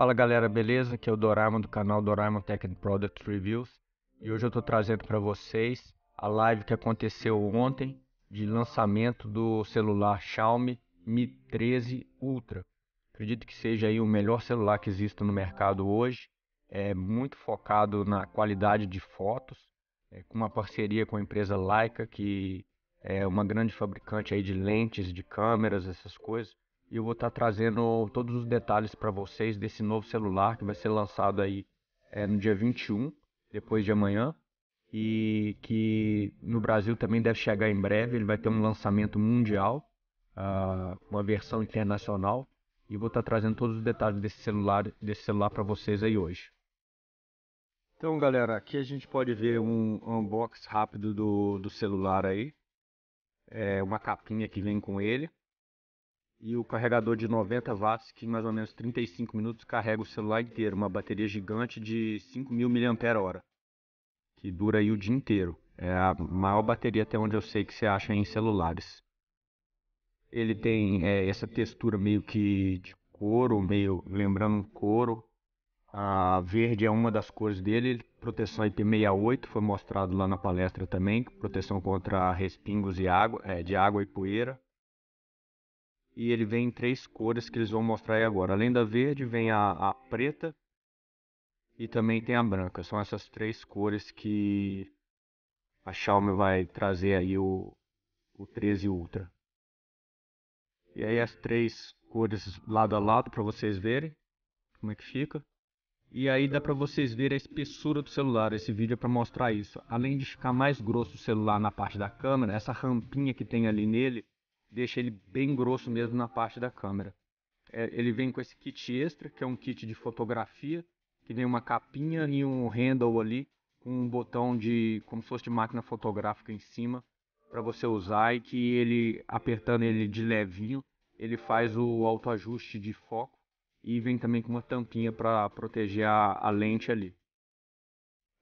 Fala galera, beleza? Aqui é o Doraemon do canal Dorama Tech and Product Reviews e hoje eu estou trazendo para vocês a live que aconteceu ontem de lançamento do celular Xiaomi Mi 13 Ultra. Acredito que seja aí o melhor celular que existe no mercado hoje. É muito focado na qualidade de fotos, é, com uma parceria com a empresa Leica, que é uma grande fabricante aí de lentes, de câmeras, essas coisas. E eu vou estar tá trazendo todos os detalhes para vocês desse novo celular que vai ser lançado aí é, no dia 21, depois de amanhã. E que no Brasil também deve chegar em breve. Ele vai ter um lançamento mundial, uh, uma versão internacional. E vou estar tá trazendo todos os detalhes desse celular, desse celular para vocês aí hoje. Então, galera, aqui a gente pode ver um unbox rápido do, do celular aí. É uma capinha que vem com ele e o carregador de 90 watts, que em mais ou menos 35 minutos carrega o celular inteiro, uma bateria gigante de 5.000 mAh, que dura aí o dia inteiro. É a maior bateria até onde eu sei que você acha em celulares. Ele tem é, essa textura meio que de couro, meio lembrando couro. A verde é uma das cores dele, proteção IP68, foi mostrado lá na palestra também, proteção contra respingos e água, é, de água e poeira e ele vem em três cores que eles vão mostrar aí agora. Além da verde, vem a, a preta e também tem a branca. São essas três cores que a Xiaomi vai trazer aí o, o 13 Ultra. E aí as três cores lado a lado para vocês verem como é que fica. E aí dá para vocês verem a espessura do celular. Esse vídeo é para mostrar isso. Além de ficar mais grosso o celular na parte da câmera, essa rampinha que tem ali nele deixa ele bem grosso mesmo na parte da câmera. É, ele vem com esse kit extra, que é um kit de fotografia, que vem uma capinha e um handle ali, com um botão de como se fosse de máquina fotográfica em cima para você usar e que ele apertando ele de levinho, ele faz o autoajuste de foco e vem também com uma tampinha para proteger a, a lente ali.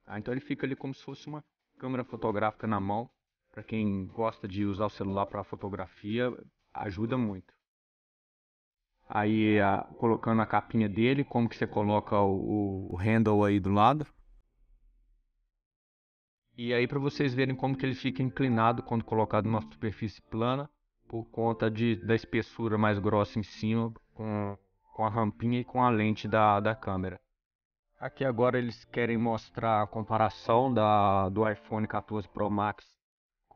Ah, então ele fica ali como se fosse uma câmera fotográfica na mão para quem gosta de usar o celular para fotografia, ajuda muito. Aí a, colocando a capinha dele, como que você coloca o, o handle aí do lado. E aí para vocês verem como que ele fica inclinado quando colocado numa superfície plana, por conta de, da espessura mais grossa em cima, com, com a rampinha e com a lente da, da câmera. Aqui agora eles querem mostrar a comparação da, do iPhone 14 Pro Max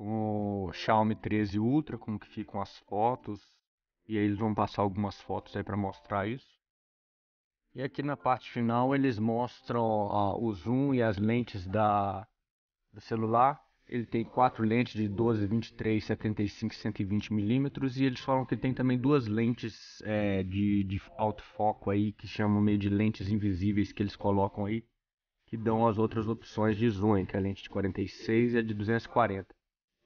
com o Xiaomi 13 Ultra, como que ficam as fotos. E aí eles vão passar algumas fotos aí para mostrar isso. E aqui na parte final eles mostram ó, o zoom e as lentes da, do celular. Ele tem quatro lentes de 12, 23, 75 120 milímetros. E eles falam que tem também duas lentes é, de, de alto foco aí, que chamam meio de lentes invisíveis que eles colocam aí, que dão as outras opções de zoom, que é a lente de 46 e a de 240.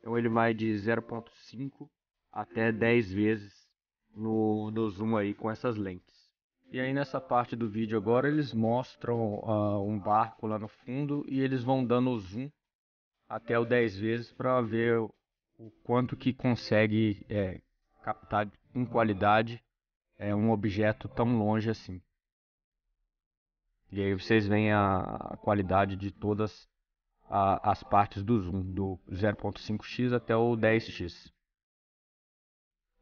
Então ele vai de 0.5 até 10 vezes no, no zoom aí com essas lentes. E aí nessa parte do vídeo agora eles mostram uh, um barco lá no fundo e eles vão dando zoom até o 10 vezes para ver o quanto que consegue é, captar em qualidade é, um objeto tão longe assim. E aí vocês veem a, a qualidade de todas a, as partes do zoom do 0.5x até o 10x.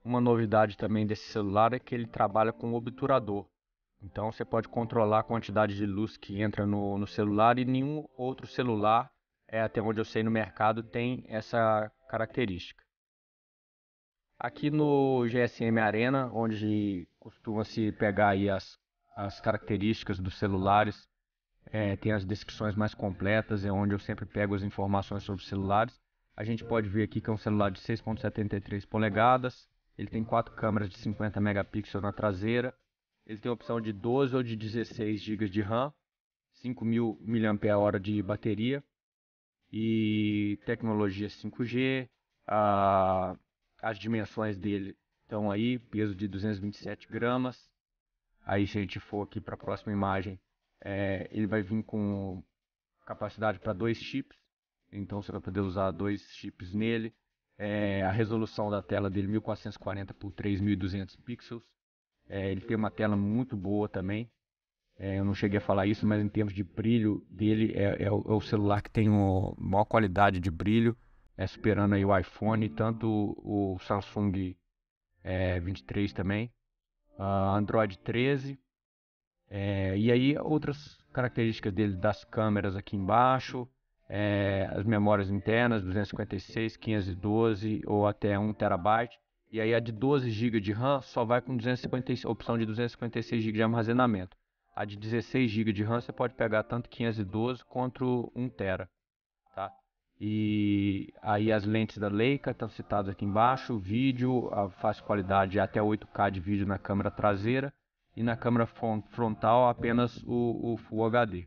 Uma novidade também desse celular é que ele trabalha com obturador. Então você pode controlar a quantidade de luz que entra no, no celular e nenhum outro celular, é, até onde eu sei no mercado, tem essa característica. Aqui no GSM Arena, onde costuma se pegar aí as, as características dos celulares é, tem as descrições mais completas, é onde eu sempre pego as informações sobre os celulares. A gente pode ver aqui que é um celular de 6.73 polegadas, ele tem quatro câmeras de 50 megapixels na traseira, ele tem a opção de 12 ou de 16 GB de RAM, 5.000 mAh de bateria e tecnologia 5G. A, as dimensões dele estão aí, peso de 227 gramas. Aí se a gente for aqui para a próxima imagem, é, ele vai vir com capacidade para dois chips, então você vai poder usar dois chips nele. É, a resolução da tela dele 1440 por 3200 pixels. É, ele tem uma tela muito boa também. É, eu não cheguei a falar isso, mas em termos de brilho dele é, é o, é o, celular que tem a maior qualidade de brilho, é superando aí o iPhone, tanto o, Samsung 23 é, também, uh, Android 13 é, e aí outras características dele das câmeras aqui embaixo, é, as memórias internas 256, 512 ou até 1 terabyte. E aí a de 12 GB de RAM só vai com 256, opção de 256 GB de armazenamento. A de 16 GB de RAM você pode pegar tanto 512 quanto 1 tera, tá? E aí as lentes da Leica estão citadas aqui embaixo, vídeo, a fácil qualidade até 8K de vídeo na câmera traseira e na câmera frontal apenas o, o Full HD.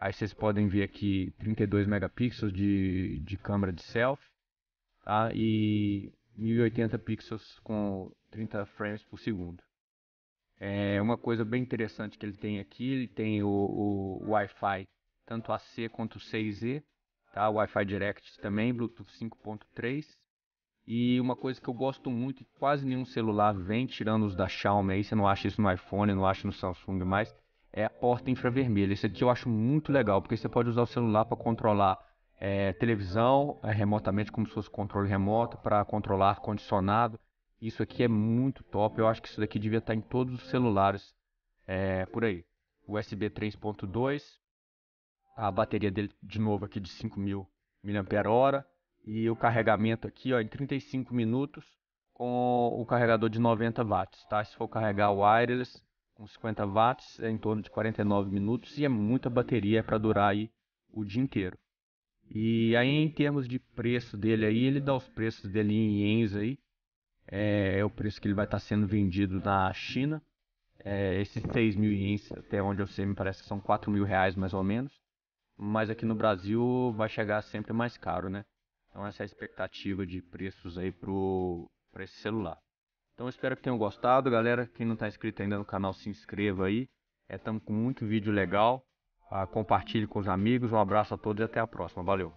Aí vocês podem ver aqui 32 megapixels de, de câmera de selfie tá? e 1080 pixels com 30 frames por segundo. É uma coisa bem interessante que ele tem aqui, ele tem o, o Wi-Fi tanto AC quanto 6E, tá? Wi-Fi Direct também, Bluetooth 5.3 e uma coisa que eu gosto muito, e quase nenhum celular vem tirando os da Xiaomi aí, você não acha isso no iPhone, não acha no Samsung mais, é a porta infravermelha. Isso aqui eu acho muito legal, porque você pode usar o celular para controlar é, televisão é, remotamente, como se fosse controle remoto, para controlar ar-condicionado. Isso aqui é muito top, eu acho que isso daqui devia estar tá em todos os celulares é, por aí. USB 3.2, a bateria dele de novo aqui de 5.000 mAh e o carregamento aqui ó, em 35 minutos com o carregador de 90 watts. Tá? Se for carregar o wireless com 50 watts é em torno de 49 minutos e é muita bateria para durar aí o dia inteiro. E aí em termos de preço dele aí, ele dá os preços dele em ienes aí. É, é o preço que ele vai estar tá sendo vendido na China. É, esses 6 mil ienes, até onde eu sei, me parece que são 4 mil reais mais ou menos. Mas aqui no Brasil vai chegar sempre mais caro, né? Então essa é a expectativa de preços aí para esse celular. Então espero que tenham gostado, galera. Quem não está inscrito ainda no canal, se inscreva aí. Estamos é, com muito vídeo legal. Ah, compartilhe com os amigos. Um abraço a todos e até a próxima. Valeu!